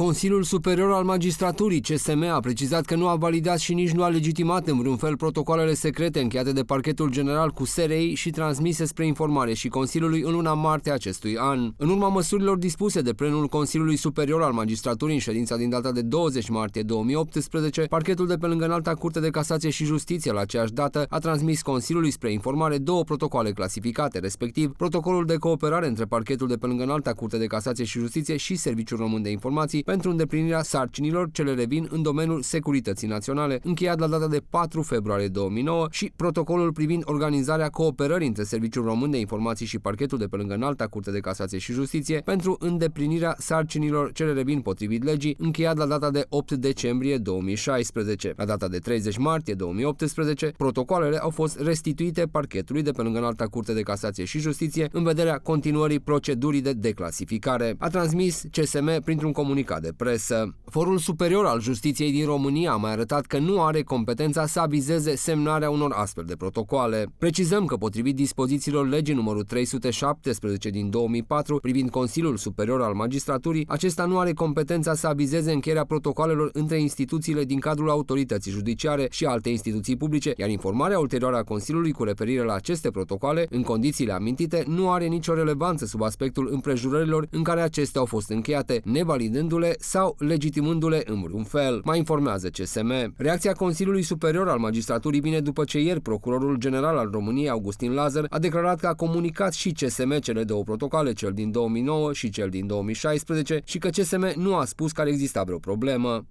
Consiliul Superior al Magistraturii, CSM, a precizat că nu a validat și nici nu a legitimat în vreun fel protocoalele secrete încheiate de parchetul general cu SRI și transmise spre informare și Consiliului în luna martie acestui an. În urma măsurilor dispuse de plenul Consiliului Superior al Magistraturii în ședința din data de 20 martie 2018, parchetul de pe lângă Înalta Curte de Casație și Justiție la aceeași dată a transmis Consiliului spre informare două protocoale clasificate, respectiv protocolul de cooperare între parchetul de pe lângă Înalta Curte de Casație și Justiție și Serviciul Român de Informații pentru îndeplinirea sarcinilor ce le revin în domeniul securității naționale, încheiat la data de 4 februarie 2009 și protocolul privind organizarea cooperării între Serviciul Român de Informații și Parchetul de pe lângă Înalta Curte de Casație și Justiție pentru îndeplinirea sarcinilor ce le revin potrivit legii, încheiat la data de 8 decembrie 2016. La data de 30 martie 2018, protocoalele au fost restituite parchetului de pe lângă Înalta Curte de Casație și Justiție în vederea continuării procedurii de declasificare. A transmis CSM printr-un comunicat rubrica de presă. Forul Superior al Justiției din România a mai arătat că nu are competența să avizeze semnarea unor astfel de protocoale. Precizăm că potrivit dispozițiilor legii numărul 317 din 2004 privind Consiliul Superior al Magistraturii, acesta nu are competența să avizeze încheierea protocoalelor între instituțiile din cadrul autorității judiciare și alte instituții publice, iar informarea ulterioară a Consiliului cu referire la aceste protocoale, în condițiile amintite, nu are nicio relevanță sub aspectul împrejurărilor în care acestea au fost încheiate, nevalidându le sau legitimându-le în vreun fel, mai informează CSM. Reacția Consiliului Superior al Magistraturii vine după ce ieri Procurorul General al României, Augustin Lazar, a declarat că a comunicat și CSM cele două protocoale, cel din 2009 și cel din 2016, și că CSM nu a spus că ar exista vreo problemă.